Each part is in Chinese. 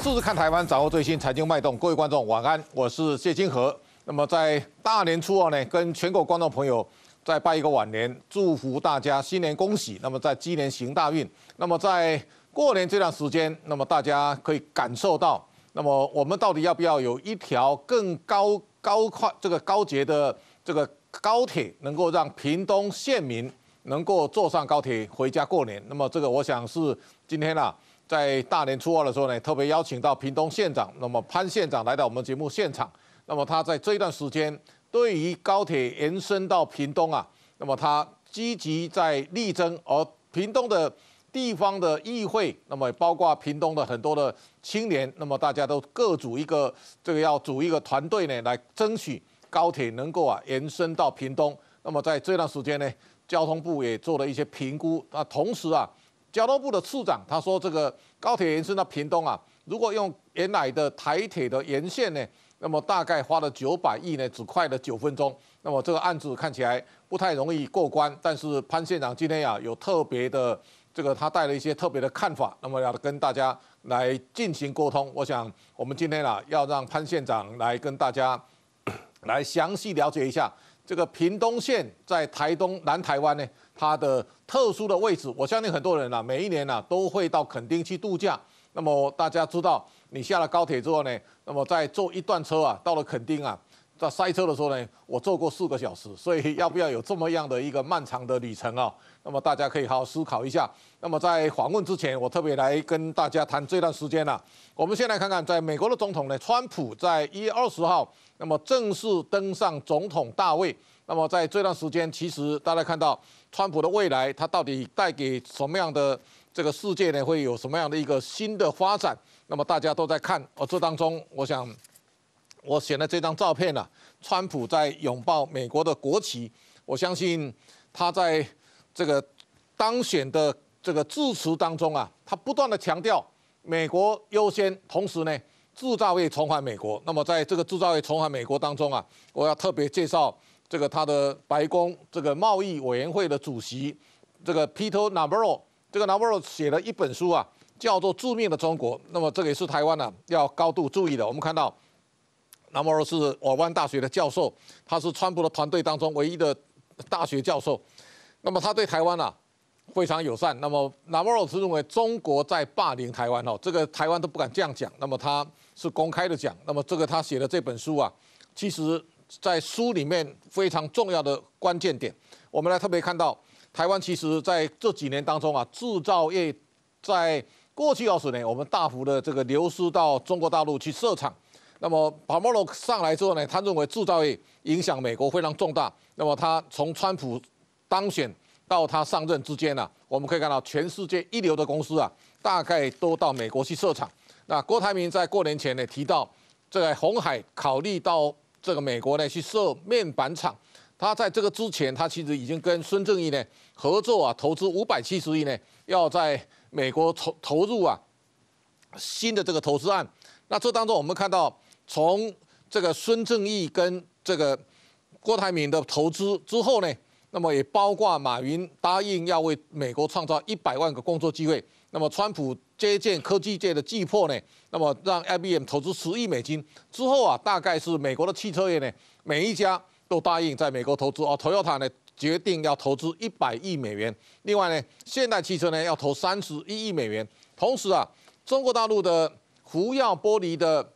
试试看台湾，掌握最新财经脉动。各位观众，晚安，我是谢金河。那么在大年初二呢，跟全国观众朋友再拜一个晚年，祝福大家新年恭喜。那么在今年行大运。那么在过年这段时间，那么大家可以感受到，那么我们到底要不要有一条更高、高快这个高捷的这个高铁，能够让屏东县民能够坐上高铁回家过年？那么这个我想是今天呢。在大年初二的时候呢，特别邀请到屏东县长，那么潘县长来到我们节目现场。那么他在这一段时间，对于高铁延伸到屏东啊，那么他积极在力争，而屏东的地方的议会，那么包括屏东的很多的青年，那么大家都各组一个这个要组一个团队呢，来争取高铁能够啊延伸到屏东。那么在这段时间呢，交通部也做了一些评估，那同时啊。交通部的处长他说：“这个高铁延伸到屏东啊，如果用原来的台铁的沿线呢，那么大概花了九百亿呢，只快了九分钟。那么这个案子看起来不太容易过关。但是潘县长今天啊，有特别的这个，他带了一些特别的看法，那么要跟大家来进行沟通。我想我们今天啊，要让潘县长来跟大家来详细了解一下。”这个屏东县在台东南台湾呢，它的特殊的位置，我相信很多人啊，每一年啊都会到垦丁去度假。那么大家知道，你下了高铁之后呢，那么在坐一段车啊，到了垦丁啊，在塞车的时候呢，我坐过四个小时，所以要不要有这么样的一个漫长的旅程啊？那么大家可以好好思考一下。那么在访问之前，我特别来跟大家谈这段时间啊。我们先来看看，在美国的总统呢，川普在一月二十号。那么正式登上总统大位，那么在这段时间，其实大家看到川普的未来，他到底带给什么样的这个世界呢？会有什么样的一个新的发展？那么大家都在看。哦，这当中，我想我选的这张照片呢，川普在拥抱美国的国旗。我相信他在这个当选的这个致辞当中啊，他不断的强调美国优先，同时呢。制造业重返美国。那么，在这个制造业重返美国当中啊，我要特别介绍这个他的白宫这个贸易委员会的主席，这个 Pete Navarro，这个 Navarro 写了一本书啊，叫做《致命的中国》。那么，这个也是台湾呢要高度注意的。我们看到 Navarro 是我湾大学的教授，他是川普的团队当中唯一的大学教授。那么，他对台湾呢非常友善。那么，Navarro 是认为中国在霸凌台湾哦，这个台湾都不敢这样讲。那么，他。是公开的讲，那么这个他写的这本书啊，其实在书里面非常重要的关键点，我们来特别看到，台湾其实在这几年当中啊，制造业在过去二十年我们大幅的这个流失到中国大陆去设厂，那么巴莫洛上来之后呢，他认为制造业影响美国非常重大，那么他从川普当选到他上任之间呢，我们可以看到全世界一流的公司啊，大概都到美国去设厂。那郭台铭在过年前呢提到，这个红海考虑到这个美国呢去设面板厂，他在这个之前，他其实已经跟孙正义呢合作啊，投资五百七十亿呢，要在美国投投入啊新的这个投资案。那这当中我们看到，从这个孙正义跟这个郭台铭的投资之后呢，那么也包括马云答应要为美国创造一百万个工作机会，那么川普。接见科技界的继破呢？那么让 IBM 投资十亿美金之后啊，大概是美国的汽车业呢，每一家都答应在美国投资而 Toyota 呢决定要投资一百亿美元，另外呢，现代汽车呢要投三十一亿美元。同时啊，中国大陆的福耀玻璃的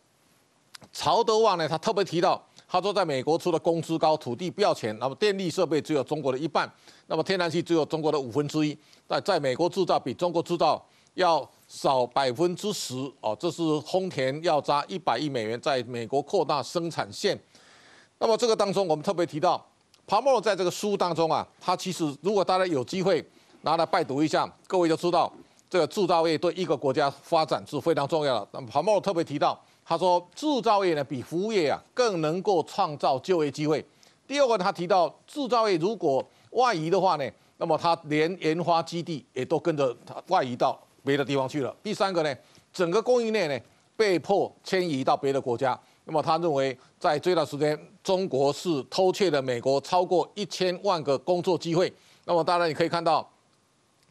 曹德旺呢，他特别提到，他说在美国出的工资高，土地不要钱，那么电力设备只有中国的一半，那么天然气只有中国的五分之一。但在美国制造比中国制造。要少百分之十哦，这是丰田要砸一百亿美元在美国扩大生产线。那么这个当中，我们特别提到帕 a 在这个书当中啊，他其实如果大家有机会拿来拜读一下，各位就知道这个制造业对一个国家发展是非常重要的。那 p a 特别提到，他说制造业呢比服务业啊更能够创造就业机会。第二个，他提到制造业如果外移的话呢，那么它连研发基地也都跟着它外移到。别的地方去了。第三个呢，整个供应链呢被迫迁移到别的国家。那么他认为，在这段时间，中国是偷窃了美国超过一千万个工作机会。那么当然，你可以看到，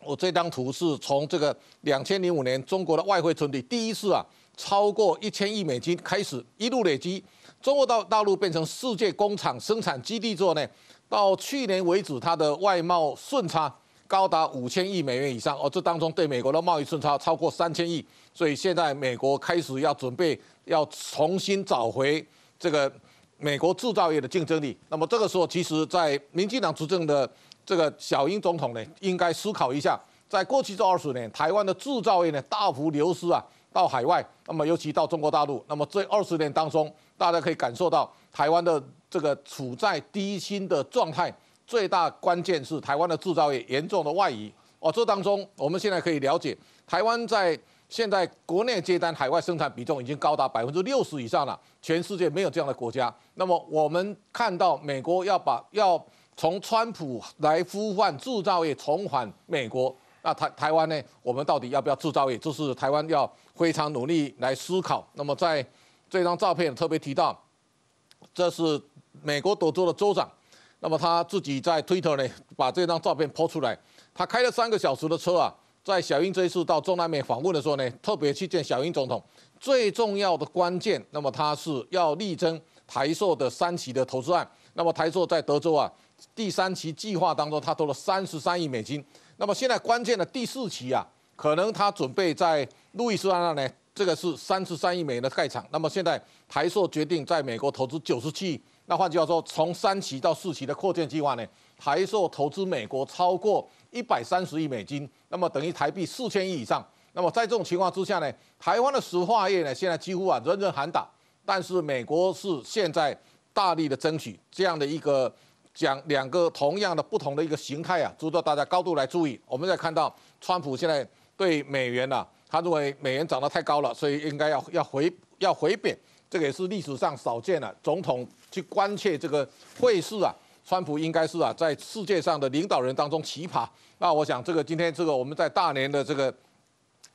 我这张图是从这个两千零五年中国的外汇存底第一次啊超过一千亿美金开始，一路累积，中国到大陆变成世界工厂生产基地之后呢，到去年为止，它的外贸顺差。高达五千亿美元以上，而这当中对美国的贸易顺差超过三千亿，所以现在美国开始要准备要重新找回这个美国制造业的竞争力。那么这个时候，其实，在民进党执政的这个小英总统呢，应该思考一下，在过去这二十年，台湾的制造业呢大幅流失啊，到海外，那么尤其到中国大陆。那么这二十年当中，大家可以感受到台湾的这个处在低薪的状态。最大关键是台湾的制造业严重的外移哦，这当中我们现在可以了解，台湾在现在国内接单、海外生产比重已经高达百分之六十以上了，全世界没有这样的国家。那么我们看到美国要把要从川普来呼唤制造业重返美国，那台台湾呢？我们到底要不要制造业？这是台湾要非常努力来思考。那么在这张照片特别提到，这是美国德州的州长。那么他自己在 Twitter 呢，把这张照片抛出来。他开了三个小时的车啊，在小英这一次到中南面访问的时候呢，特别去见小英总统。最重要的关键，那么他是要力争台硕的三期的投资案。那么台硕在德州啊，第三期计划当中，他投了三十三亿美金。那么现在关键的第四期啊，可能他准备在路易斯安那呢，这个是三十三亿美元的盖厂。那么现在台硕决定在美国投资九十七亿。那换句话说，从三期到四期的扩建计划呢，台售投资美国超过一百三十亿美金，那么等于台币四千亿以上。那么在这种情况之下呢，台湾的石化业呢，现在几乎啊人人喊打。但是美国是现在大力的争取这样的一个讲两个同样的不同的一个形态啊，值得大家高度来注意。我们在看到川普现在对美元啊，他认为美元涨得太高了，所以应该要要回要回贬，这个也是历史上少见的总统。去关切这个会事啊，川普应该是啊，在世界上的领导人当中奇葩。那我想，这个今天这个我们在大年的这个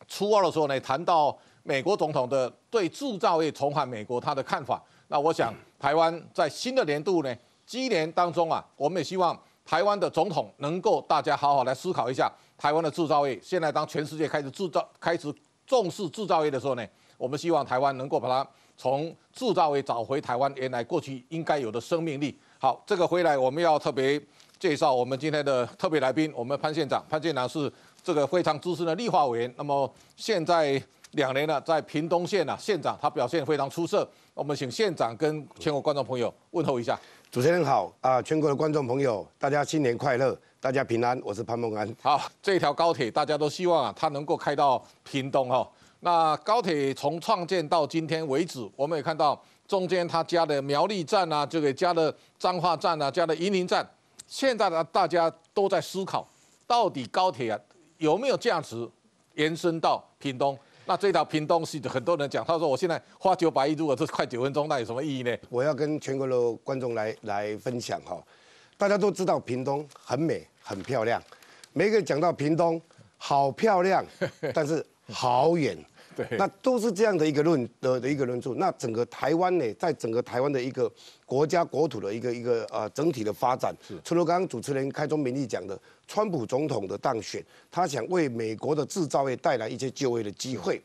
初二的时候呢，谈到美国总统的对制造业重返美国他的看法。那我想，台湾在新的年度呢，今年当中啊，我们也希望台湾的总统能够大家好好来思考一下台湾的制造业。现在当全世界开始制造开始重视制造业的时候呢，我们希望台湾能够把它。从制造业找回台湾原来过去应该有的生命力。好，这个回来我们要特别介绍我们今天的特别来宾，我们潘县长潘建南是这个非常资深的立法委员。那么现在两年了，在屏东县呢县长他表现非常出色。我们请县长跟全国观众朋友问候一下。主持人好啊，全国的观众朋友，大家新年快乐，大家平安。我是潘孟安。好，这条高铁大家都希望啊，它能够开到屏东哦。那高铁从创建到今天为止，我们也看到中间它加的苗栗站啊，这个加了彰化站啊，加了宜宁站。现在的大家都在思考，到底高铁啊有没有价值延伸到屏东？那这条屏东是很多人讲，他说我现在花九百亿，如果是快九分钟，那有什么意义呢？我要跟全国的观众来来分享哈，大家都知道屏东很美，很漂亮，每个人讲到屏东好漂亮，但是好远。对，那都是这样的一个论的的一个论述。那整个台湾呢，在整个台湾的一个国家国土的一个一个啊整体的发展，除了刚刚主持人开宗明义讲的，川普总统的当选，他想为美国的制造业带来一些就业的机会，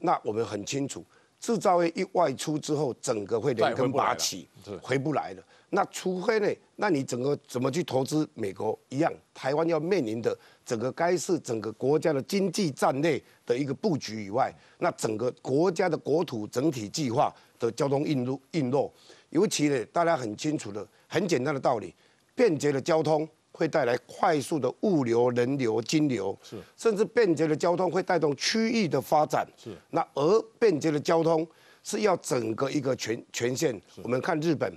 那我们很清楚。制造业一外出之后，整个会连根拔起，回不来了。那除非呢？那你整个怎么去投资美国一样？台湾要面临的整个该市、整个国家的经济战略的一个布局以外，那整个国家的国土整体计划的交通运路、运路，尤其呢，大家很清楚的、很简单的道理，便捷的交通。会带来快速的物流、人流、金流，是甚至便捷的交通会带动区域的发展，是那而便捷的交通是要整个一个全全线。我们看日本，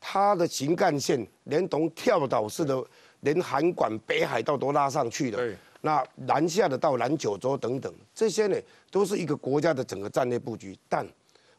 它的新干线连同跳岛式的，连函馆北海道都拉上去了，那南下的到南九州等等这些呢，都是一个国家的整个战略布局。但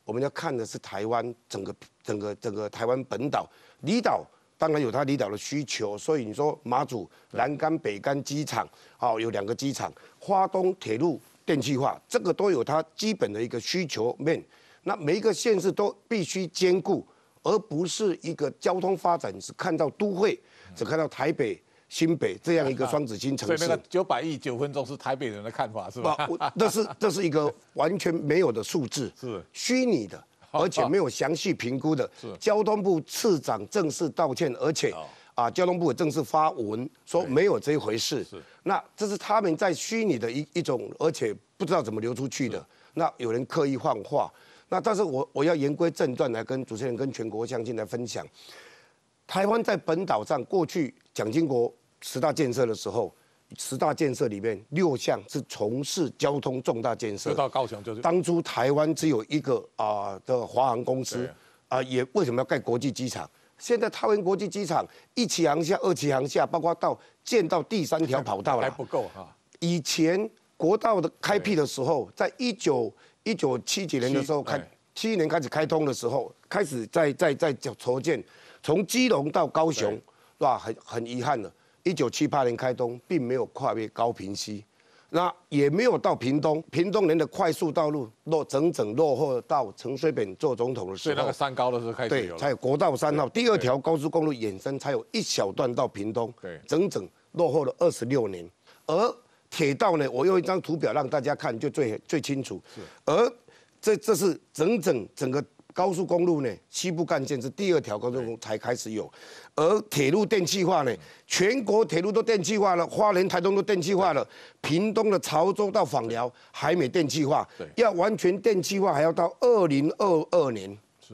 我们要看的是台湾整个整个整个台湾本岛、离岛。当然有他离岛的需求，所以你说马祖、南干北干机场，好有两个机场，花东铁路电气化，这个都有它基本的一个需求面。那每一个县市都必须兼顾，而不是一个交通发展只看到都会，只看到台北、新北这样一个双子星城市。九百亿九分钟是台北人的看法是吧？不，这是这是一个完全没有的数字，是虚拟的。而且没有详细评估的，交通部次长正式道歉，而且啊，交通部也正式发文说没有这一回事。那这是他们在虚拟的一一种，而且不知道怎么流出去的。那有人刻意换话。那但是我我要言归正传来跟主持人、跟全国乡亲来分享，台湾在本岛上过去蒋经国十大建设的时候。十大建设里面，六项是从事交通重大建设。到高雄就是。当初台湾只有一个啊的华航公司，啊也为什么要盖国际机场？现在桃园国际机场一期航下、二期航下，包括到建到第三条跑道了，还不够哈。以前国道的开辟的时候，在一九一九七几年的时候开七年开始开通的时候，开始在在在筹建，从基隆到高雄，是吧？很很遗憾的。一九七八年开通，并没有跨越高平溪，那也没有到屏东。屏东人的快速道路落整整落后到陈水扁做总统的时候，对那个山高的时候开始才有国道三号，第二条高速公路延伸才有一小段到屏东，对，整整落后了二十六年。而铁道呢，我用一张图表让大家看，就最最清楚。是，而这这是整整整个。高速公路呢，西部干线是第二条高速公路才开始有，而铁路电气化呢，全国铁路都电气化了，花莲、台东都电气化了，屏东的潮州到访寮还没电气化，要完全电气化还要到二零二二年。是，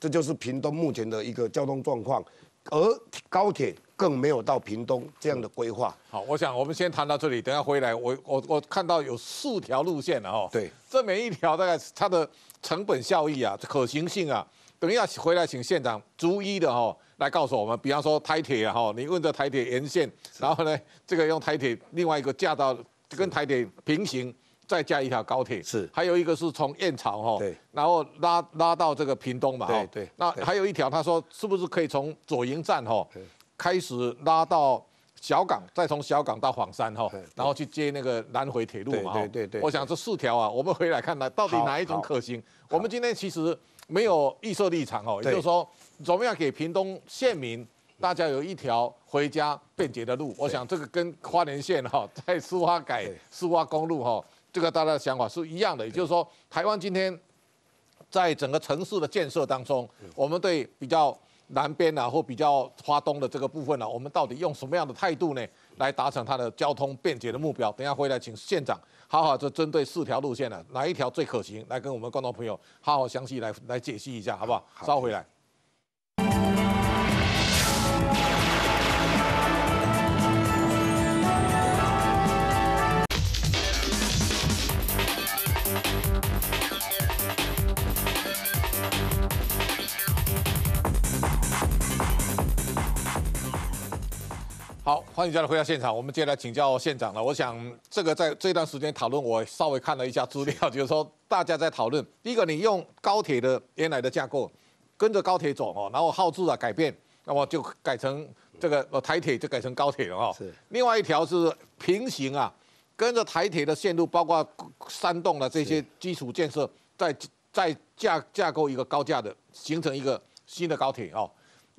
这就是屏东目前的一个交通状况，而高铁更没有到屏东这样的规划。好，我想我们先谈到这里，等下回来我我我看到有四条路线了哈。对，这每一条大概它的。成本效益啊，可行性啊，等一下回来请县长逐一的哈来告诉我们。比方说台铁啊哈，你问这台铁沿线，然后呢，这个用台铁另外一个架到跟台铁平行，再架一条高铁是，还有一个是从燕巢哈，对，然后拉拉到这个屏东嘛，对对，那还有一条他说是不是可以从左营站哈开始拉到。小港，再从小港到黄山哈，然后去接那个南回铁路嘛哈。对对对，我想这四条啊，我们回来看呢，到底哪一种可行？我们今天其实没有预设立场哦，也就是说，怎么样给屏东县民大家有一条回家便捷的路？我想这个跟花莲县哈，在苏花改、苏花公路哈，这个大家的想法是一样的，也就是说，台湾今天在整个城市的建设当中，我们对比较。南边啊，或比较花东的这个部分呢，我们到底用什么样的态度呢，来达成它的交通便捷的目标？等下回来，请县长好好就针对四条路线呢，哪一条最可行，来跟我们观众朋友好好详细来来解析一下，好不好？稍回来。好，欢迎再来回到现场。我们接下来请教县长了。我想这个在这段时间讨论，我稍微看了一下资料，就是说大家在讨论：第一个，你用高铁的原来的架构，跟着高铁走哦，然后耗资啊改变，那么就改成这个台铁就改成高铁了哦。是。另外一条是平行啊，跟着台铁的线路，包括山洞的这些基础建设，再再架架构一个高架的，形成一个新的高铁哦。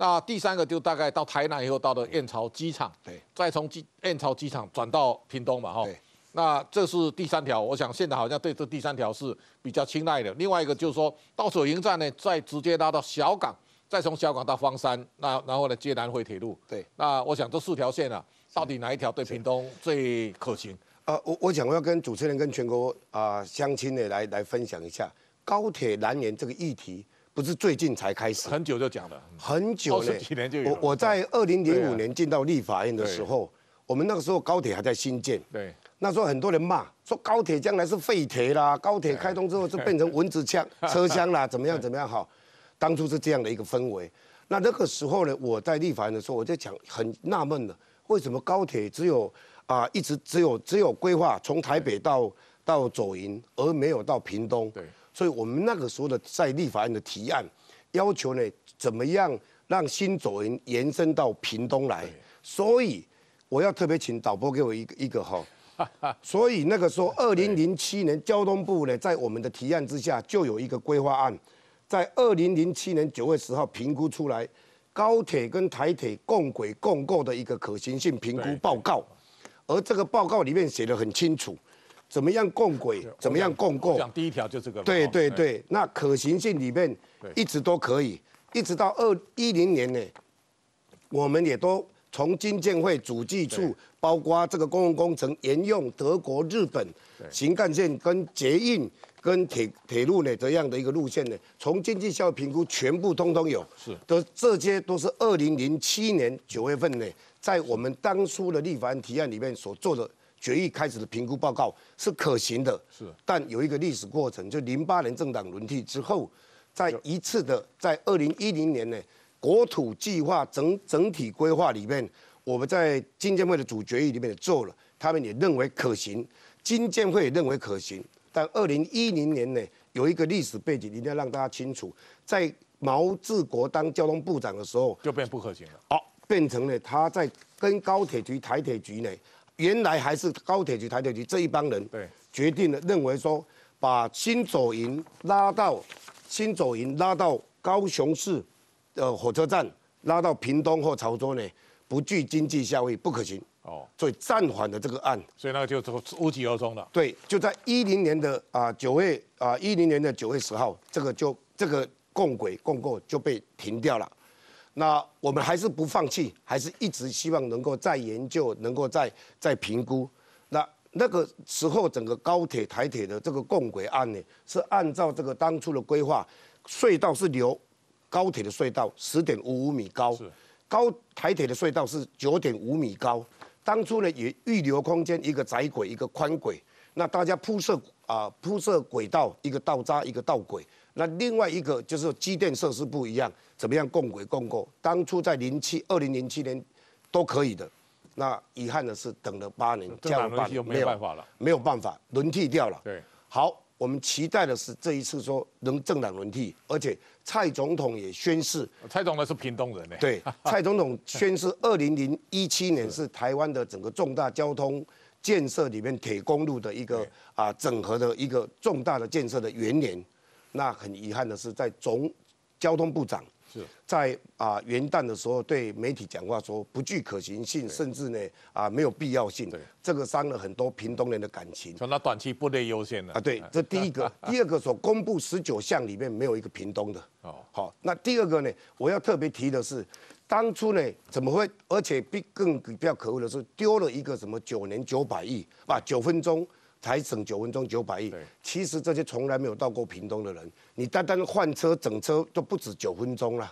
那第三个就大概到台南以后，到了燕巢机场，对，再从机燕巢机场转到屏东嘛，哈，那这是第三条，我想现在好像对这第三条是比较青睐的。另外一个就是说到水营站呢，再直接拉到小港，再从小港到方山，那然后呢接南回铁路，对，那我想这四条线啊，到底哪一条对屏东最可行？呃，我我想我要跟主持人跟全国啊乡亲呢来来分享一下高铁南延这个议题。不是最近才开始，很久就讲了，很久，二几年就我我在二零零五年进到立法院的时候，我们那个时候高铁还在新建，对，那时候很多人骂，说高铁将来是废铁啦，高铁开通之后就变成蚊子枪车厢啦，怎么样怎么样哈，当初是这样的一个氛围。那那个时候呢，我在立法院的时候，我就讲很纳闷的，为什么高铁只有啊一直只有只有规划从台北到到左营，而没有到屏东？对。所以我们那个时候的在立法院的提案，要求呢，怎么样让新左营延伸到屏东来？所以我要特别请导播给我一个一个哈。所以那个时候，二零零七年交通部呢，在我们的提案之下，就有一个规划案，在二零零七年九月十号评估出来高铁跟台铁共轨共构的一个可行性评估报告，而这个报告里面写的很清楚。怎么样共轨？怎么样共构？讲第一条就这个。对对对，那可行性里面一直都可以，一直到二一零年呢，我们也都从金建会主计处，包括这个公共工程沿用德国、日本、新干线跟捷运跟铁铁路呢这样的一个路线呢，从经济效益评估全部通通有，是，的，这些都是二零零七年九月份呢，在我们当初的立法案提案里面所做的。决议开始的评估报告是可行的，是，但有一个历史过程，就零八年政党轮替之后，在一次的在二零一零年呢，国土计划整整体规划里面，我们在金建会的主决议里面也做了，他们也认为可行，金建会也认为可行，但二零一零年呢，有一个历史背景，一定要让大家清楚，在毛治国当交通部长的时候，就变不可行了，好，变成了他在跟高铁局、台铁局呢。原来还是高铁局、台铁局这一帮人对决定了，认为说把新左营拉到新左营，拉到高雄市的火车站，拉到屏东或潮州呢，不具经济效益，不可行。哦，所以暂缓的这个案，所以那个就无疾而终了。对，就在一零年的啊九月啊一零年的九月十号，这个就这个共轨共购就被停掉了。那我们还是不放弃，还是一直希望能够再研究，能够再再评估。那那个时候，整个高铁台铁的这个共轨案呢，是按照这个当初的规划，隧道是留高铁的隧道，十点五五米高；高台铁的隧道是九点五米高。当初呢也预留空间，一个窄轨，一个宽轨。那大家铺设啊，铺设轨道，一个道渣，一个道轨。那另外一个就是机电设施不一样，怎么样共轨共构？当初在零七二零零七年都可以的，那遗憾的是等了八年，这样就没有办法了，没有办法轮替掉了。对，好，我们期待的是这一次说能政党轮替，而且蔡总统也宣誓。蔡总统是屏东人呢。对，蔡总统宣誓，二零零一七年是台湾的整个重大交通建设里面铁公路的一个啊整合的一个重大的建设的元年。那很遗憾的是，在总交通部长是在啊元旦的时候对媒体讲话说不具可行性，甚至呢啊没有必要性，这个伤了很多屏东人的感情。那短期不得优先了啊？对，这第一个，第二个所公布十九项里面没有一个屏东的哦。好，那第二个呢，我要特别提的是，当初呢怎么会？而且比更比较可恶的是，丢了一个什么九年九百亿啊九分钟。才省九分钟九百亿，其实这些从来没有到过屏东的人，你单单换车整车都不止九分钟了。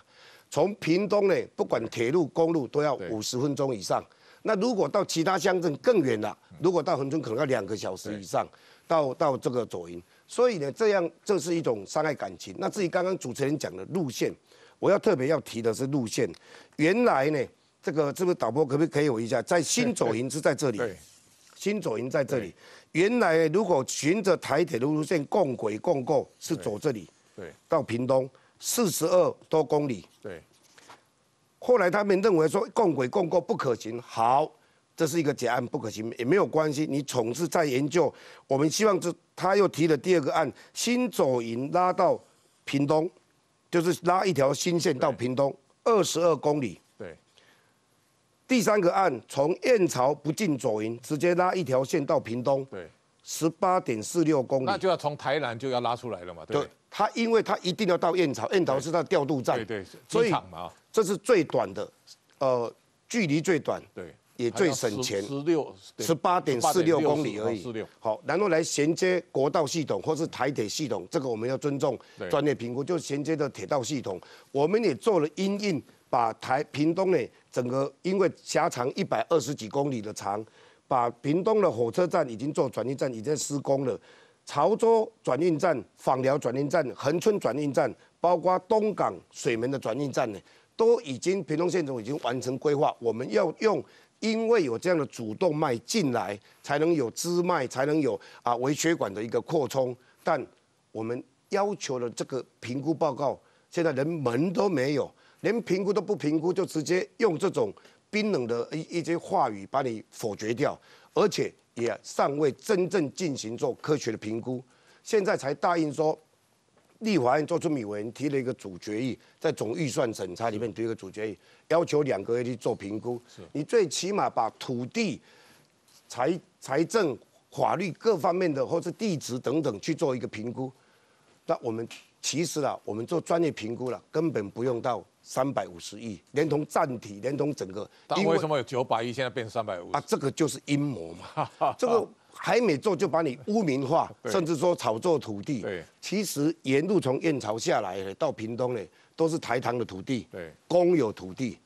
从屏东呢，不管铁路公路都要五十分钟以上。那如果到其他乡镇更远了，如果到恒春可能要两个小时以上。到到这个左营，所以呢，这样这是一种伤害感情。那至于刚刚主持人讲的路线，我要特别要提的是路线。原来呢，这个这个导播可不可以给我一下，在新左营是在这里。新左营在这里，原来如果循着台铁的路线共轨共构是走这里，对，到屏东四十二多公里，对。后来他们认为说共轨共构不可行，好，这是一个结案不可行也没有关系，你重是在研究。我们希望这他又提了第二个案，新左营拉到屏东，就是拉一条新线到屏东二十二公里。第三个案从燕巢不进左营，直接拉一条线到屏东，对，十八点四六公里，那就要从台南就要拉出来了嘛。对，他因为他一定要到燕巢，燕巢是他调度站，对对，所以这是最短的，呃，距离最短，对，也最省钱，十六十八点四六公里而已。好，然后来衔接国道系统或是台铁系统，这个我们要尊重专业评估，就衔接的铁道系统，我们也做了因影，把台屏东呢。整个因为狭长一百二十几公里的长，把屏东的火车站已经做转运站，已经施工了。潮州转运站、访寮转运站、横村转运站，包括东港水门的转运站呢，都已经屏东县城已经完成规划。我们要用，因为有这样的主动脉进来，才能有支脉，才能有啊微血管的一个扩充。但我们要求的这个评估报告，现在连门都没有。连评估都不评估，就直接用这种冰冷的一一些话语把你否决掉，而且也尚未真正进行做科学的评估。现在才答应说，立法院做出米委提了一个主决议，在总预算审查里面提一个主决议，要求两个月去做评估。你最起码把土地、财财政、法律各方面的，或是地址等等去做一个评估。那我们其实啊，我们做专业评估了，根本不用到。三百五十亿，连同站体，连同整个。但为什么有九百亿，现在变成三百五？啊，这个就是阴谋嘛！这个还没做就把你污名化，甚至说炒作土地。对，其实沿路从燕巢下来到屏东呢，都是台糖的土地。对，公有土地，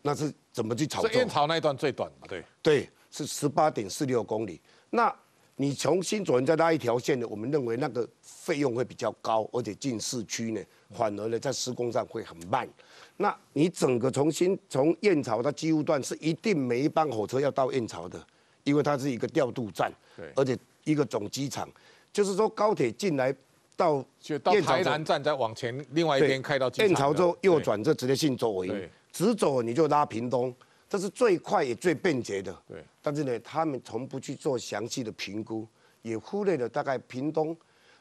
那是怎么去炒作？燕巢那一段最短。对对，是十八点四六公里。那你从新左人再拉一条线呢？我们认为那个费用会比较高，而且进市区呢，反而呢在施工上会很慢。那你整个重新从燕巢到基务段是一定每一班火车要到燕巢的，因为它是一个调度站，对，而且一个总机场，就是说高铁进来到就台南站再往前，另外一边开到燕巢之后右转，这直接进左围，直走你就拉屏东，这是最快也最便捷的，对。但是呢，他们从不去做详细的评估，也忽略了大概屏东，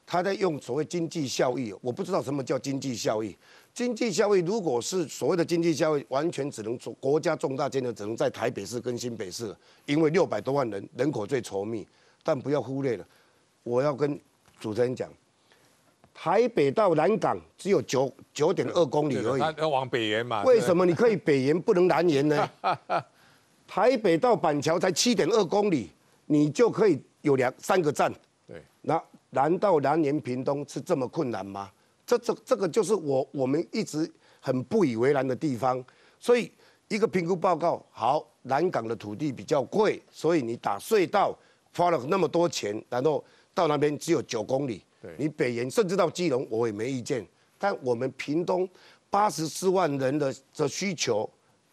他在用所谓经济效益，我不知道什么叫经济效益。经济效益如果是所谓的经济效益，完全只能做国家重大建设，只能在台北市跟新北市，因为六百多万人人口最稠密。但不要忽略了，我要跟主持人讲，台北到南港只有九九点二公里而已，要往北延嘛？为什么你可以北延，不能南延呢？台北到板桥才七点二公里，你就可以有两三个站。对，那难道南延平东是这么困难吗？这这这个就是我我们一直很不以为然的地方，所以一个评估报告好，南港的土地比较贵，所以你打隧道花了那么多钱，然后到那边只有九公里，对，你北延甚至到基隆我也没意见，但我们屏东八十四万人的的需求，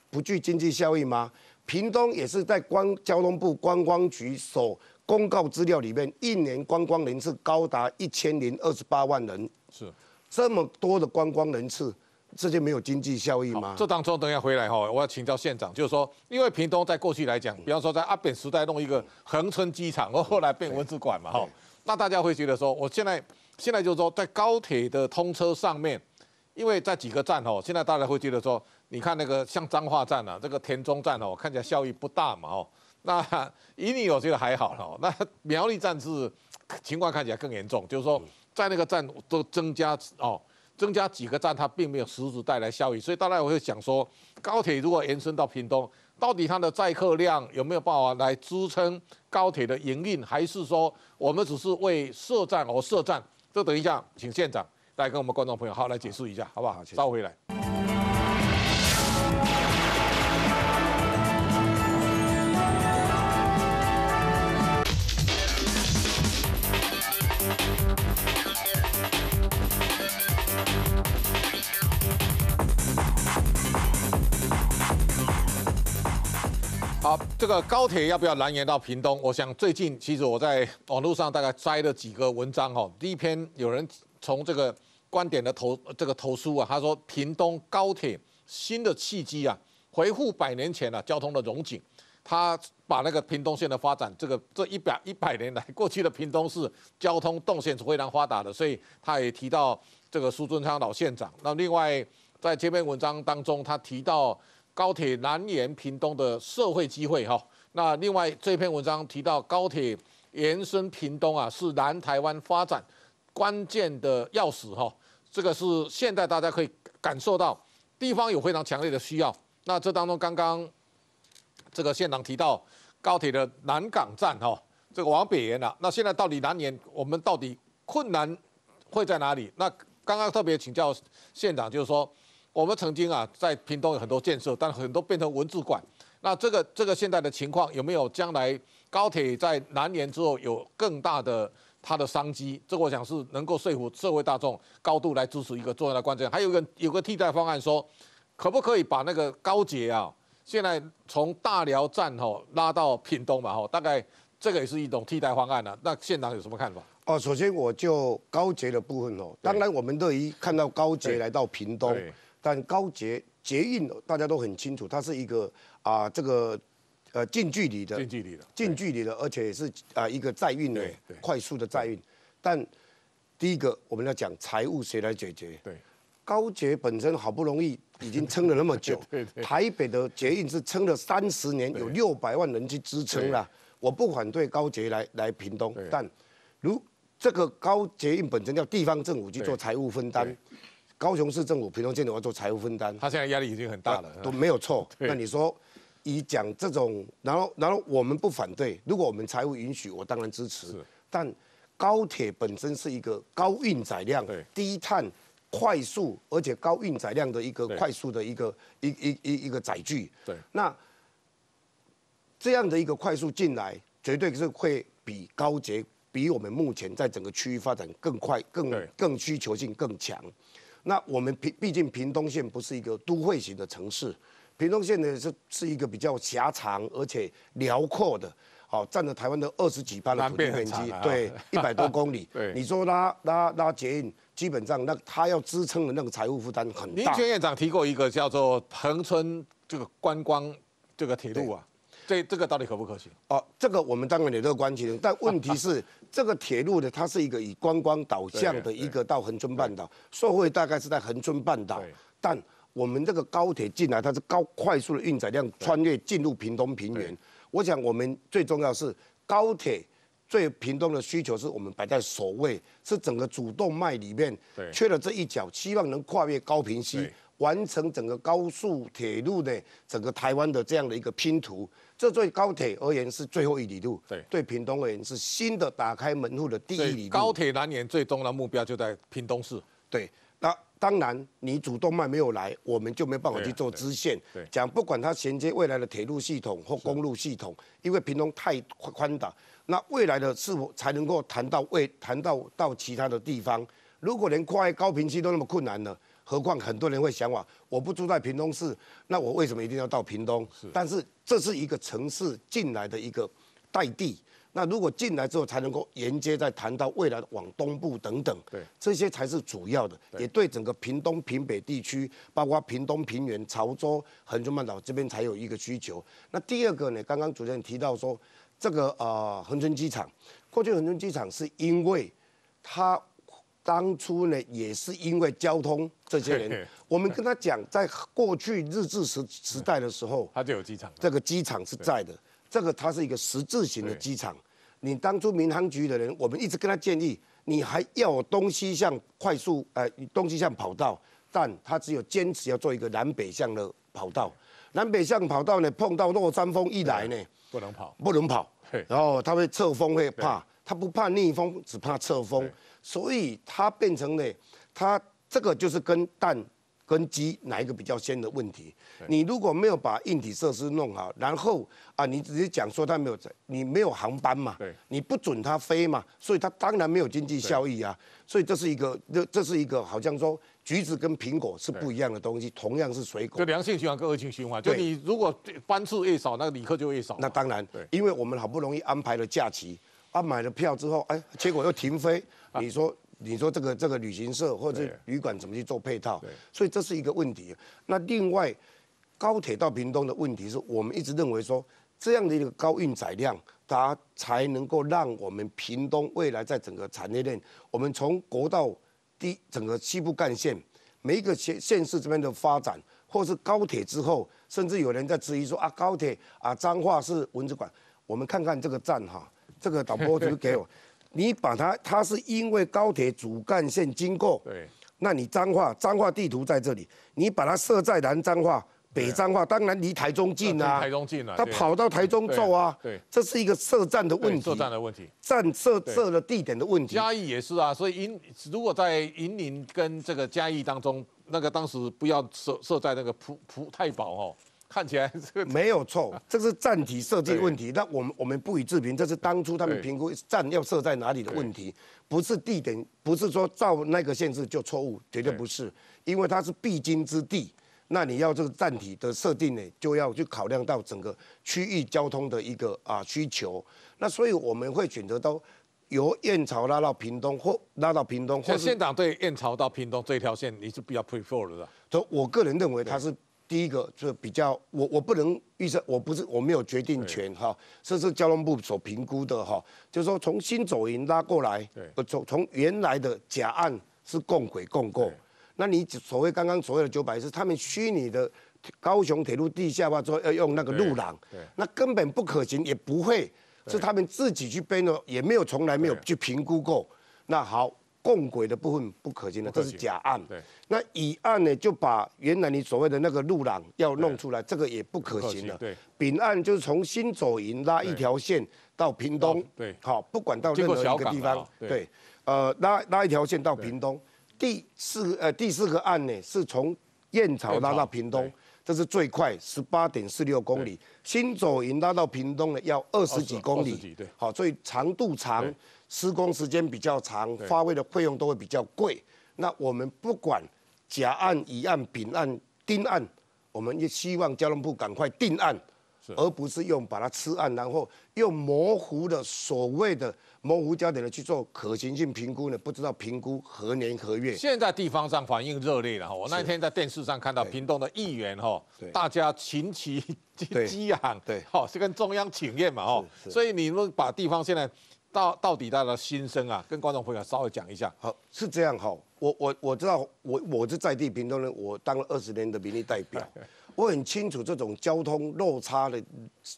不具经济效益吗？屏东也是在光交通部观光局所公告资料里面，一年观光人次高达一千零二十八万人，是。这么多的观光人次，这就没有经济效益吗？这当中等下回来哈，我要请教县长，就是说，因为屏东在过去来讲，比方说在阿扁时代弄一个恒春机场，哦，后来变文字馆嘛，哈，那大家会觉得说，我现在现在就是说在高铁的通车上面，因为在几个站哦，现在大家会觉得说，你看那个像彰化站啊，这个田中站哦，看起来效益不大嘛，哦，那宜宁我觉得还好了，那苗栗站是情况看起来更严重，就是说。在那个站都增加哦，增加几个站，它并没有实质带来效益，所以大家我会想说，高铁如果延伸到屏东，到底它的载客量有没有办法来支撑高铁的营运，还是说我们只是为设站而设站？这等一下，请县长来跟我们观众朋友好来解释一下，好不好？稍回来。这个高铁要不要南延到屏东？我想最近其实我在网络上大概摘了几个文章哈。第一篇有人从这个观点的投这个投书啊，他说屏东高铁新的契机啊，回复百年前的交通的融景。他把那个屏东县的发展，这个这一百一百年来过去的屏东市交通动线是非常发达的，所以他也提到这个苏宗昌老县长。那另外在这篇文章当中，他提到。高铁南延平东的社会机会哈，那另外这篇文章提到高铁延伸平东啊，是南台湾发展关键的钥匙哈。这个是现在大家可以感受到，地方有非常强烈的需要。那这当中刚刚这个县长提到高铁的南港站哈，这个往北延啊，那现在到底南延我们到底困难会在哪里？那刚刚特别请教县长就是说。我们曾经啊，在屏东有很多建设，但很多变成文字馆。那这个这个现在的情况有没有将来高铁在南延之后有更大的它的商机？这我想是能够说服社会大众高度来支持一个重要的关键。还有一个有个替代方案，说可不可以把那个高铁啊，现在从大寮站吼拉到屏东嘛吼？大概这个也是一种替代方案呢。那县长有什么看法？哦，首先我就高铁的部分哦，当然我们乐意看到高铁来到屏东。但高捷捷运大家都很清楚，它是一个啊这个呃近距离的近距离的近距离的，而且也是啊一个载运的快速的载运。但第一个我们要讲财务谁来解决？对，高捷本身好不容易已经撑了那么久，台北的捷运是撑了三十年，有六百万人去支撑了。我不反对高捷来来屏东，但如这个高捷运本身要地方政府去做财务分担。高雄市政府、屏东县，的要做财务分担。他现在压力已经很大了，都没有错。那你说，以讲这种，然后然后我们不反对，如果我们财务允许，我当然支持。但高铁本身是一个高运载量、低碳、快速，而且高运载量的一个快速的一个一一一一个载具。对。那这样的一个快速进来，绝对是会比高捷比我们目前在整个区域发展更快、更更需求性更强。那我们平毕竟屏东县不是一个都会型的城市，屏东县呢是是一个比较狭长而且辽阔的，好占了台湾的二十几倍的土地面积，对，一百多公里。你说拉拉拉捷运，基本上那他要支撑的那个财务负担很大。林泉院长提过一个叫做彭村这个观光这个铁路啊。这这个到底可不可行？哦，这个我们当然也乐观其来，但问题是 这个铁路呢，它是一个以观光导向的一个到恒春半岛，社会大概是在恒春半岛。但我们这个高铁进来，它是高快速的运载量穿越进入屏东平原。我想我们最重要是高铁最屏东的需求是我们摆在首位，是整个主动脉里面缺了这一角，希望能跨越高屏溪，完成整个高速铁路的整个台湾的这样的一个拼图。这对高铁而言是最后一里路，对，对屏东而言是新的打开门户的第一里路。高铁南延最终的目标就在屏东市。对，那当然你主动脉没有来，我们就没办法去做支线。对，讲不管它衔接未来的铁路系统或公路系统，因为屏东太宽大，那未来的是否才能够谈到未谈到到其他的地方？如果连跨越高平区都那么困难呢？何况很多人会想法，我不住在屏东市，那我为什么一定要到屏东？是，但是这是一个城市进来的一个带地，那如果进来之后才能够沿街再谈到未来往东部等等，对，这些才是主要的，也对整个屏东屏北地区，包括屏东平原、潮州、恒春半岛这边才有一个需求。那第二个呢？刚刚主持人提到说，这个呃恒春机场，过去恒春机场是因为它。当初呢，也是因为交通这些人，我们跟他讲，在过去日治时时代的时候，他就有机场，这个机场是在的。这个它是一个十字型的机场。你当初民航局的人，我们一直跟他建议，你还要东西向快速，呃，东西向跑道，但他只有坚持要做一个南北向的跑道。南北向跑道呢，碰到落山风一来呢，不能跑，不能跑。然后他会侧风，会怕他不怕逆风，只怕侧风。所以它变成了，它这个就是跟蛋跟鸡哪一个比较先的问题。你如果没有把硬体设施弄好，然后啊，你只是讲说它没有，你没有航班嘛，你不准它飞嘛，所以它当然没有经济效益啊。所以这是一个，这这是一个好像说橘子跟苹果是不一样的东西，同样是水果。就良性循环跟恶性循环，就你如果班次越少，那旅客就越少。那当然，因为我们好不容易安排了假期。啊，买了票之后，哎，结果又停飞。你说，你说这个这个旅行社或者旅馆怎么去做配套？所以这是一个问题。那另外，高铁到屏东的问题是我们一直认为说，这样的一个高运载量，它才能够让我们屏东未来在整个产业链，我们从国道第整个西部干线每一个县县市这边的发展，或是高铁之后，甚至有人在质疑说啊，高铁啊脏话是文字馆。我们看看这个站哈。这个导播就给我，你把它，它是因为高铁主干线经过，对，那你彰化彰化地图在这里，你把它设在南彰化、北彰化，当然离台中近啊，台中近啊，它跑到台中坐啊，对，这是一个设站的问题，设站的问题，站设设的地点的问题。嘉义也是啊，所以引如果在引领跟这个嘉义当中，那个当时不要设设在那个埔埔太保哦，看起来没有错，这是站体设计问题。那我们我们不予置评。这是当初他们评估站要设在哪里的问题，不是地点，不是说照那个限制就错误，绝对不是。因为它是必经之地，那你要这个站体的设定呢，就要去考量到整个区域交通的一个啊需求。那所以我们会选择到由燕巢拉到屏东，或拉到屏东，或县长对燕巢到屏东这条线你是比较 prefer 的。所以我个人认为它是。第一个就是比较，我我不能预测，我不是我没有决定权哈，这是交通部所评估的哈，就是说从新走营拉过来，从从原来的假案是共轨共构，那你所谓刚刚所谓的九百是他们虚拟的高雄铁路地下化后要用那个路廊，那根本不可行，也不会是他们自己去编的，也没有从来没有去评估过，那好。共轨的部分不可行的，这是甲案。对，那乙案呢，就把原来你所谓的那个路廊要弄出来，这个也不可行的。对，丙案就是从新左营拉一条线到屏东。对，好，不管到任何一个地方。对，呃，拉拉一条线到屏东。第四呃，第四个案呢，是从燕巢拉到屏东，这是最快，十八点四六公里。新左营拉到屏东呢，要二十几公里。对，好，所以长度长。施工时间比较长，花费的费用都会比较贵。那我们不管甲案、乙案、丙案、丁案，我们也希望交通部赶快定案，而不是用把它吃案，然后用模糊的所谓的模糊焦点的去做可行性评估呢？不知道评估何年何月。现在地方上反应热烈了，我那天在电视上看到屏东的议员哈，大家群起 激昂，对，哈，就跟中央请愿嘛，哈，所以你们把地方现在。到到底大家心声啊，跟观众朋友稍微讲一下。好，是这样哈，我我我知道，我我是在地屏东人，我当了二十年的民意代表，我很清楚这种交通落差的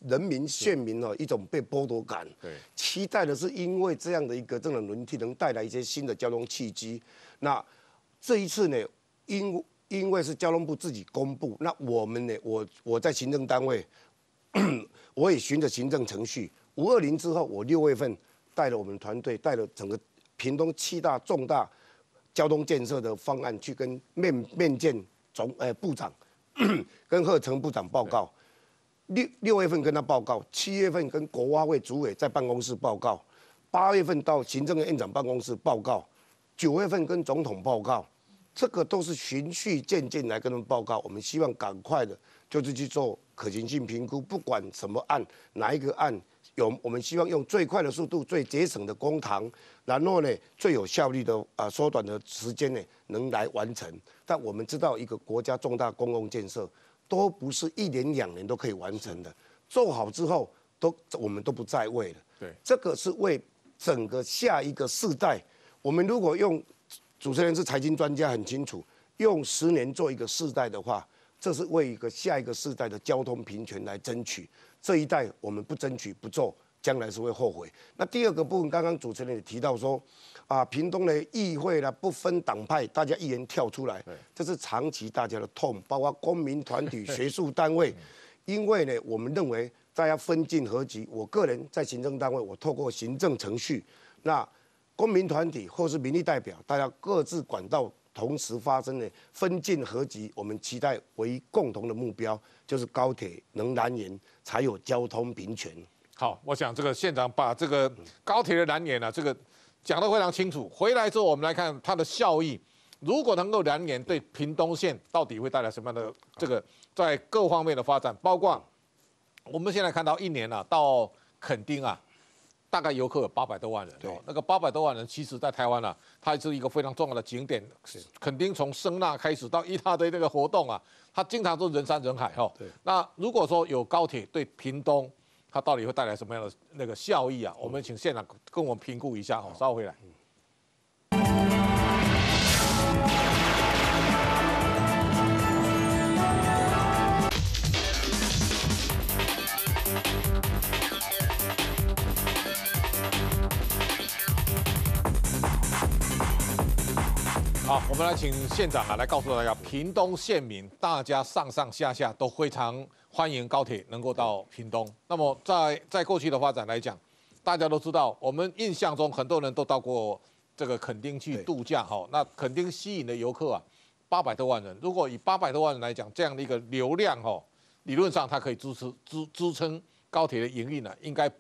人民县民啊一种被剥夺感。对，期待的是因为这样的一个这种轮替能带来一些新的交通契机。那这一次呢，因因为是交通部自己公布，那我们呢，我我在行政单位，我也循着行政程序，五二零之后，我六月份。带着我们团队，带了整个屏东七大重大交通建设的方案，去跟面面见总呃部长，跟贺成部长报告。六六月份跟他报告，七月份跟国发会主委在办公室报告，八月份到行政院长办公室报告，九月份跟总统报告。这个都是循序渐进来跟他们报告。我们希望赶快的，就是去做可行性评估，不管什么案，哪一个案。有，我们希望用最快的速度、最节省的公堂，然后呢，最有效率的啊，缩短的时间呢，能来完成。但我们知道，一个国家重大公共建设都不是一年两年都可以完成的。做好之后，都我们都不在位了。对，这个是为整个下一个世代。我们如果用主持人是财经专家很清楚，用十年做一个世代的话。这是为一个下一个世代的交通平权来争取，这一代我们不争取不做，将来是会后悔。那第二个部分，刚刚主持人也提到说，啊，屏东的议会呢不分党派，大家一人跳出来，这是长期大家的痛，包括公民团体、学术单位，因为呢，我们认为大家分进合集，我个人在行政单位，我透过行政程序，那公民团体或是民意代表，大家各自管道。同时发生的分进合集，我们期待为共同的目标，就是高铁能燃延，才有交通平权。好，我想这个县长把这个高铁的燃点呢，这个讲得非常清楚。回来之后，我们来看它的效益，如果能够燃延，对屏东县到底会带来什么样的这个在各方面的发展，包括我们现在看到一年啊，到垦丁啊。大概游客有八百多万人，对，那个八百多万人，其实在台湾啊，它是一个非常重要的景点，肯定从声纳开始到一大堆那个活动啊，它经常都人山人海哈。对，那如果说有高铁对屏东，它到底会带来什么样的那个效益啊？我们请县长跟我们评估一下哈。稍回来。好，我们来请县长啊，来告诉大家，屏东县民大家上上下下都非常欢迎高铁能够到屏东。那么，在在过去的发展来讲，大家都知道，我们印象中很多人都到过这个垦丁去度假，哈，那垦丁吸引的游客啊，八百多万人。如果以八百多万人来讲，这样的一个流量，哈，理论上它可以支持支支撑高铁的营运呢，应该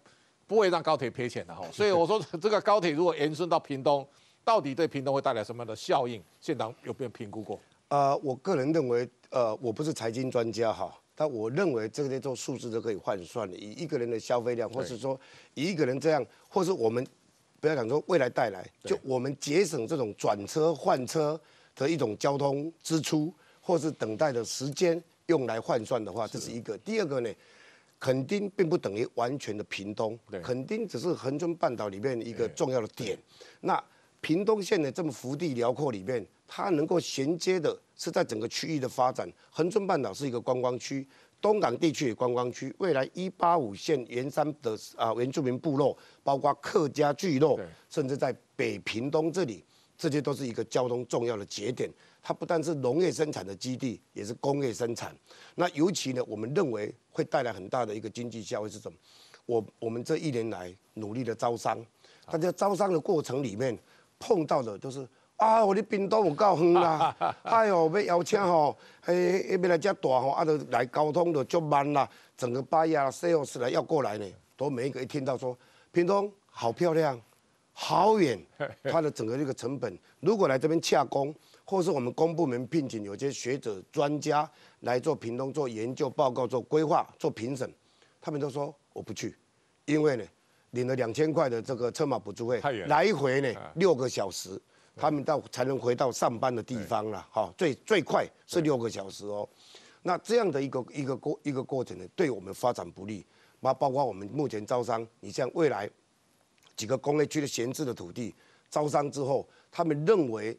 不会让高铁赔钱的，哈。所以我说，这个高铁如果延伸到屏东。到底对屏东会带来什么样的效应？县长有有评估过？呃，我个人认为，呃，我不是财经专家哈，但我认为这些做数字都可以换算的，以一个人的消费量，或是说以一个人这样，或是我们不要讲说未来带来，就我们节省这种转车换车的一种交通支出，或是等待的时间用来换算的话，这是一个。第二个呢，肯定并不等于完全的屏东，肯定只是恒春半岛里面一个重要的点。那屏东县的这么幅地辽阔，里面它能够衔接的是在整个区域的发展。恒春半岛是一个观光区，东港地区也观光区。未来一八五线原山的啊原住民部落，包括客家聚落，甚至在北屏东这里，这些都是一个交通重要的节点。它不但是农业生产的基地，也是工业生产。那尤其呢，我们认为会带来很大的一个经济效益是什么？我我们这一年来努力的招商，但在招商的过程里面。碰到的都是啊，我的冰东我够远啦！哎呦，要邀请吼，嘿，边来这大吼，啊，都来交通就足慢啦。整个巴亚 sales 来要过来呢，都每一个一听到说平东好漂亮，好远，它的整个这个成本，如果来这边洽工，或是我们公部门聘请有些学者专家来做屏东做研究报告、做规划、做评审，他们都说我不去，因为呢。领了两千块的这个车马补助费，来回呢六个小时，他们到才能回到上班的地方了。哈，最最快是六个小时哦。那这样的一个一个过一个过程呢，对我们发展不利。那包括我们目前招商，你像未来几个工业区的闲置的土地招商之后，他们认为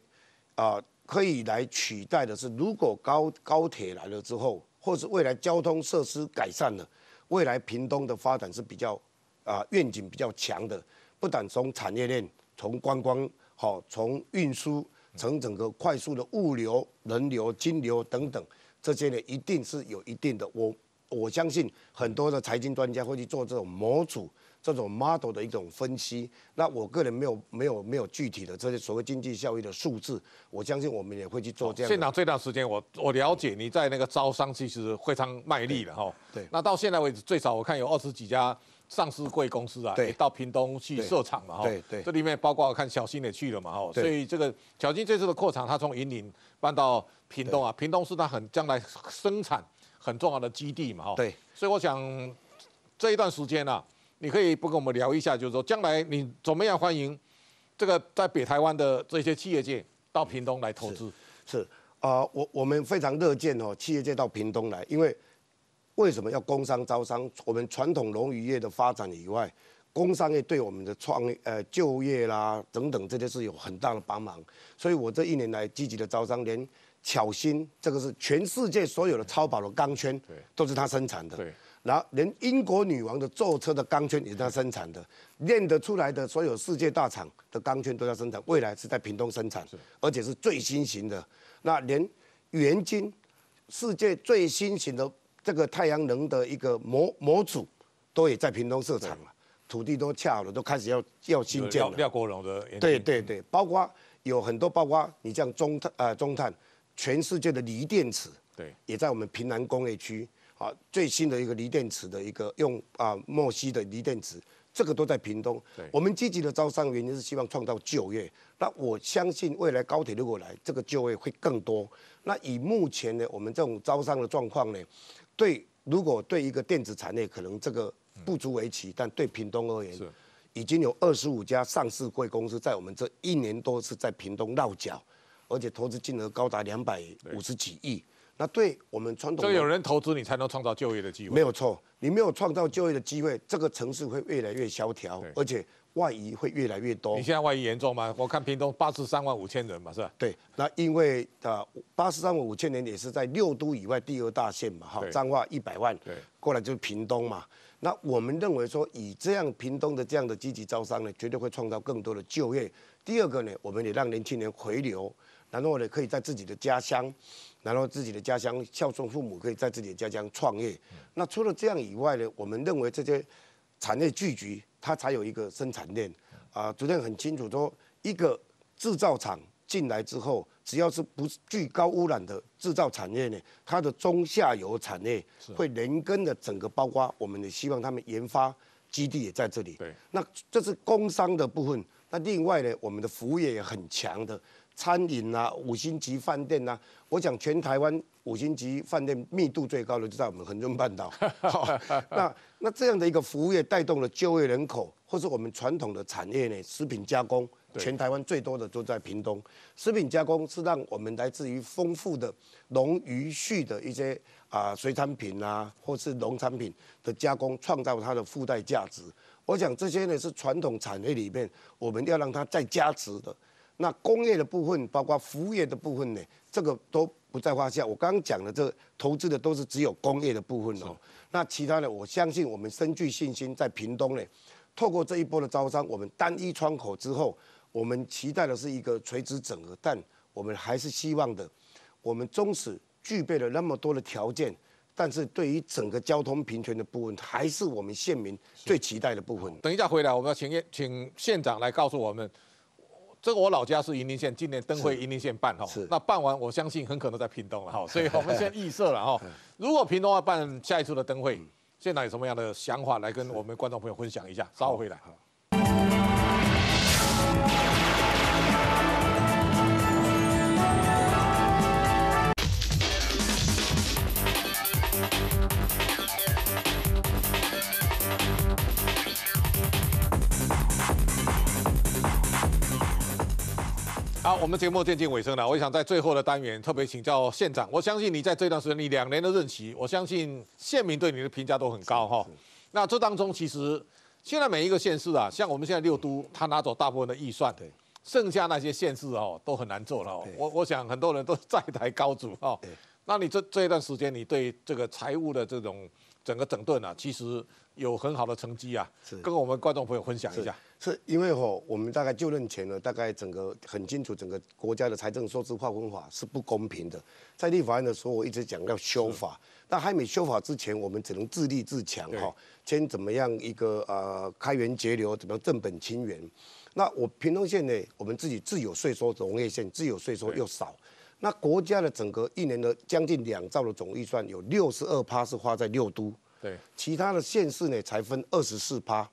啊，可以来取代的是，如果高高铁来了之后，或是未来交通设施改善了，未来屏东的发展是比较。啊，愿景比较强的，不但从产业链，从观光，好，从运输，从整个快速的物流、人流、金流等等这些呢，一定是有一定的。我我相信很多的财经专家会去做这种模组、这种 model 的一种分析。那我个人没有没有没有具体的这些所谓经济效益的数字，我相信我们也会去做这样。现场这段时间我我了解你在那个招商其实非常卖力的哈。对。那到现在为止，最少我看有二十几家。上市贵公司啊，也到屏东去设厂嘛哈，对对，这里面包括我看小新也去了嘛哈，所以这个小金这次的扩厂，他从云林搬到屏东啊，屏东是他很将来生产很重要的基地嘛哈，对，所以我想这一段时间啊，你可以不跟我们聊一下，就是说将来你怎么样欢迎这个在北台湾的这些企业界到屏东来投资，是啊，我我们非常乐见哦，企业界到屏东来，因为。为什么要工商招商？我们传统龙渔业的发展以外，工商业对我们的创呃就业啦等等这些事有很大的帮忙。所以我这一年来积极的招商，连巧芯这个是全世界所有的超跑的钢圈都是它生产的。对。然后连英国女王的坐车的钢圈也是它生产的，练得出来的所有世界大厂的钢圈都在生产，未来是在屏东生产，而且是最新型的。那连圆晶，世界最新型的。这个太阳能的一个模模组，都也在屏东设厂了，土地都恰好了，都开始要要新建了。廖国的对对对，包括有很多，包括你像中泰呃中泰，全世界的锂电池对也在我们屏南工业区啊，最新的一个锂电池的一个用啊，莫西的锂电池，这个都在屏东。我们积极的招商原因是希望创造就业。那我相信未来高铁如果来，这个就业会更多。那以目前的我们这种招商的状况呢？对，如果对一个电子产业，可能这个不足为奇；但对屏东而言，已经有二十五家上市贵公司在我们这一年多是在屏东落脚，而且投资金额高达两百五十几亿。那对我们传统，这有人投资，你才能创造就业的机会。没有错，你没有创造就业的机会，这个城市会越来越萧条，而且。外移会越来越多。你现在外移严重吗？我看平东八十三万五千人嘛，是吧？对，那因为啊，八十三万五千人也是在六都以外第二大县嘛，哈，彰化一百万，对，过来就是屏东嘛。那我们认为说，以这样屏东的这样的积极招商呢，绝对会创造更多的就业。第二个呢，我们也让年轻人回流，然后呢可以在自己的家乡，然后自己的家乡孝顺父母，可以在自己的家乡创业。那除了这样以外呢，我们认为这些产业聚集。它才有一个生产链啊，主任很清楚，说一个制造厂进来之后，只要是不具高污染的制造产业呢，它的中下游产业会连根的整个，包括我们也希望，他们研发基地也在这里。对，那这是工商的部分，那另外呢，我们的服务业也很强的，餐饮啊，五星级饭店啊，我想全台湾。五星级饭店密度最高的就在我们横春半岛。那那这样的一个服务业带动了就业人口，或是我们传统的产业呢？食品加工，全台湾最多的都在屏东。食品加工是让我们来自于丰富的龙鱼畜的一些啊水产品啊，或是农产品的加工，创造它的附带价值。我想这些呢是传统产业里面我们要让它再加持的。那工业的部分，包括服务业的部分呢？这个都不在话下。我刚刚讲的这投资的都是只有工业的部分哦。那其他的，我相信我们深具信心，在屏东呢，透过这一波的招商，我们单一窗口之后，我们期待的是一个垂直整合。但我们还是希望的，我们终始具备了那么多的条件，但是对于整个交通平权的部分，还是我们县民最期待的部分。等一下回来，我们要请请县长来告诉我们。这个我老家是盈宁县，今年灯会盈宁县办哈，那办完我相信很可能在屏东了哈，所以我们先预设了哈。如果屏东要办下一次的灯会，县长有什么样的想法来跟我们观众朋友分享一下？稍后回来。好，我们节目接近尾声了。我想在最后的单元，特别请教县长。我相信你在这段时间，你两年的任期，我相信县民对你的评价都很高哈。那这当中其实现在每一个县市啊，像我们现在六都，他拿走大部分的预算，对，剩下那些县市哦，都很难做了。我我想很多人都债台高筑哈。那你这这一段时间，你对这个财务的这种。整个整顿啊，其实有很好的成绩啊，跟我们观众朋友分享一下。是因为吼，我们大概就任前呢，大概整个很清楚，整个国家的财政收支划分法是不公平的。在立法案的时候，我一直讲要修法。但还没修法之前，我们只能自立自强哈，先怎么样一个呃开源节流，怎么正本清源。那我屏东县呢，我们自己自有税收农业县，自有税收又少。那国家的整个一年的将近两兆的总预算，有六十二趴是花在六都，对，其他的县市呢才分二十四趴，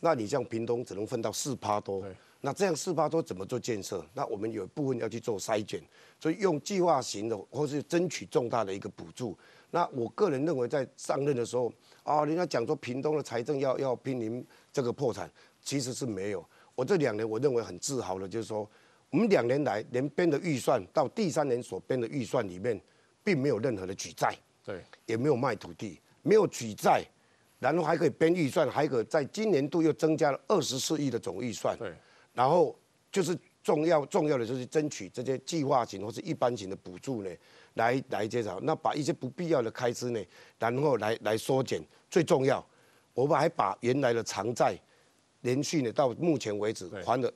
那你像屏东只能分到四趴多，那这样四趴多怎么做建设？那我们有一部分要去做筛选，所以用计划型的或是争取重大的一个补助。那我个人认为，在上任的时候，啊，人家讲说屏东的财政要要濒临这个破产，其实是没有。我这两年我认为很自豪的，就是说。我们两年来，连编的预算到第三年所编的预算里面，并没有任何的举债，对，也没有卖土地，没有举债，然后还可以编预算，还可在今年度又增加了二十四亿的总预算，对，然后就是重要重要的就是争取这些计划型或是一般型的补助呢，来来介绍，那把一些不必要的开支呢，然后来来缩减，最重要，我们还把原来的偿债连续呢到目前为止还了。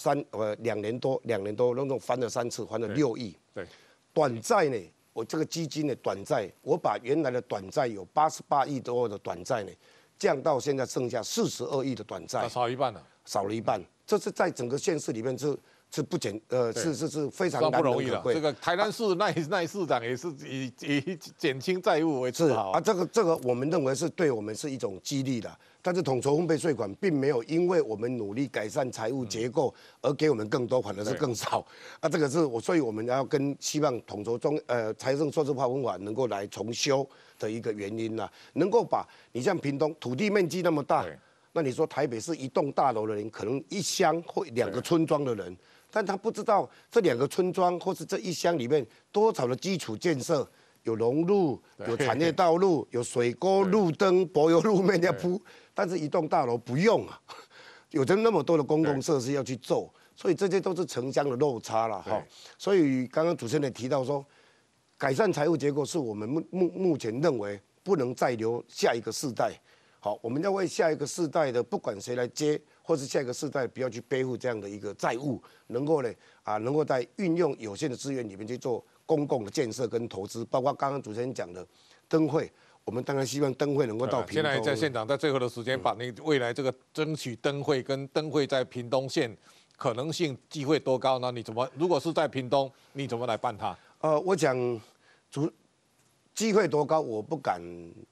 三呃两年多，两年多，那种翻了三次，翻了六亿。对，短债呢？我这个基金的短债，我把原来的短债有八十八亿多的短债呢，降到现在剩下四十二亿的短债，少一半了，少了一半。这是在整个现市里面是。是不减，呃，是是是非常不容易了。这个台南市那那市长也是以以减轻债务为自豪啊，这个这个我们认为是对我们是一种激励的。但是统筹分配税款并没有因为我们努力改善财务结构而给我们更多反而是更少，啊，这个是我所以我们要跟希望统筹中呃财政数字化文馆能够来重修的一个原因了，能够把你像屏东土地面积那么大，那你说台北市一栋大楼的人可能一乡或两个村庄的人。但他不知道这两个村庄或是这一乡里面多少的基础建设，有农路，有产业道路，有水沟、路灯、柏油路面要铺，但是一栋大楼不用啊，有着那么多的公共设施要去做，所以这些都是城乡的落差了哈。所以刚刚主持人提到说，改善财务结构是我们目目目前认为不能再留下一个世代，好，我们要为下一个世代的不管谁来接。或是下一个世代不要去背负这样的一个债务，能够呢啊，能够在运用有限的资源里面去做公共的建设跟投资，包括刚刚主持人讲的灯会，我们当然希望灯会能够到平。现在在现场，在最后的时间，把那未来这个争取灯会跟灯会在屏东县可能性机会多高呢？你怎么如果是在屏东，你怎么来办它？呃，我讲主。机会多高，我不敢，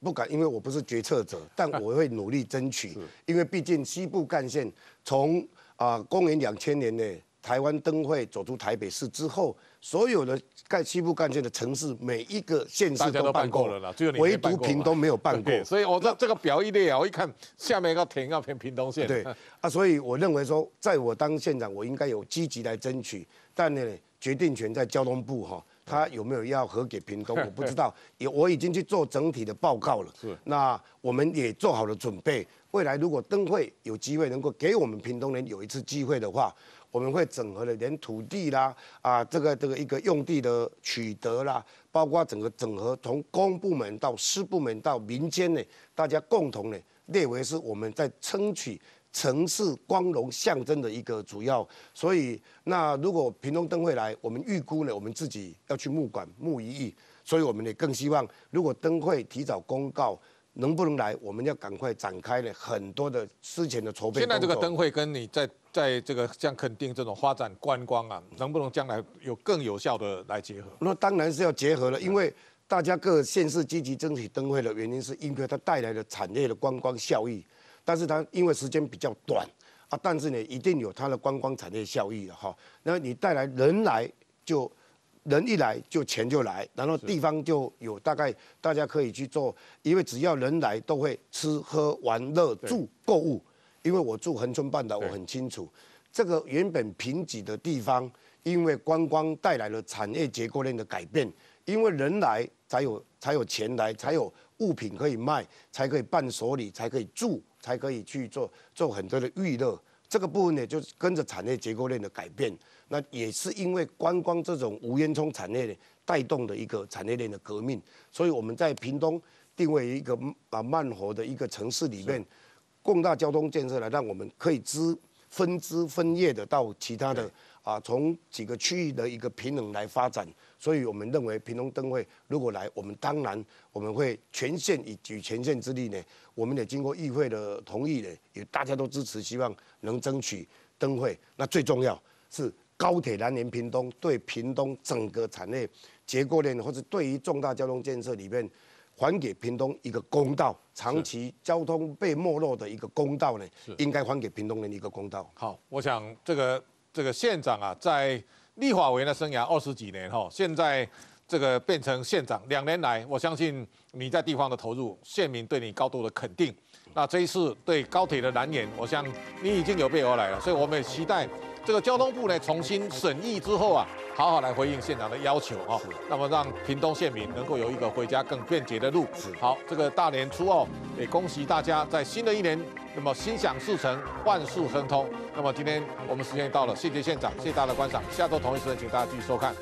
不敢，因为我不是决策者，但我会努力争取，因为毕竟西部干线从啊，公元两千年呢，台湾灯会走出台北市之后，所有的盖西部干线的城市，每一个县市都办过，唯独屏东没有办过，所以，我这这个表一列，我一看下面要填要填屏东县，对，啊，所以我认为说，在我当县长，我应该有积极来争取，但呢，决定权在交通部哈。他有没有要核给屏东？我不知道，也我已经去做整体的报告了。是，那我们也做好了准备。未来如果灯会有机会能够给我们屏东人有一次机会的话，我们会整合了，连土地啦啊，这个这个一个用地的取得啦，包括整个整合，从公部门到私部门到民间呢，大家共同呢列为是我们在争取。城市光荣象征的一个主要，所以那如果屏东灯会来，我们预估呢，我们自己要去募款募一亿，所以我们也更希望如果灯会提早公告能不能来，我们要赶快展开了很多的之前的筹备。现在这个灯会跟你在在这个像肯定这种发展观光啊，能不能将来有更有效的来结合？那当然是要结合了，因为大家各县市积极争取灯会的原因是，因为它带来的产业的观光效益。但是它因为时间比较短，啊，但是呢，一定有它的观光产业效益了哈。那你带来人来就，人一来就钱就来，然后地方就有大概大家可以去做，因为只要人来都会吃喝玩乐住购物。因为我住恒春半岛，我很清楚，这个原本贫瘠的地方，因为观光带来了产业结构链的改变，因为人来才有才有钱来，才有物品可以卖，才可以办所里，才可以住。才可以去做做很多的预热，这个部分呢，就是跟着产业结构链的改变，那也是因为观光这种无烟囱产业带动的一个产业链的革命，所以我们在屏东定位一个啊慢活的一个城市里面，共大交通建设来，让我们可以支分支分业的到其他的啊，从几个区域的一个平衡来发展。所以我们认为平东灯会如果来，我们当然我们会全县以举全县之力呢。我们也经过议会的同意呢，也大家都支持，希望能争取灯会。那最重要是高铁南连屏东，对屏东整个产业结构链，或者对于重大交通建设里面，还给屏东一个公道，长期交通被没落的一个公道呢，应该还给屏东人一个公道。好，我想这个这个县长啊，在。法委员呢，生涯二十几年哈，现在这个变成县长，两年来，我相信你在地方的投入，县民对你高度的肯定。那这一次对高铁的难言，我想你已经有备而来了，所以我们也期待这个交通部呢重新审议之后啊。好好来回应县长的要求啊，那么让屏东县民能够有一个回家更便捷的路。好，这个大年初二，也恭喜大家在新的一年，那么心想事成，万事亨通。那么今天我们时间也到了，谢谢县长，谢谢大家的观赏，下周同一时间请大家继续收看。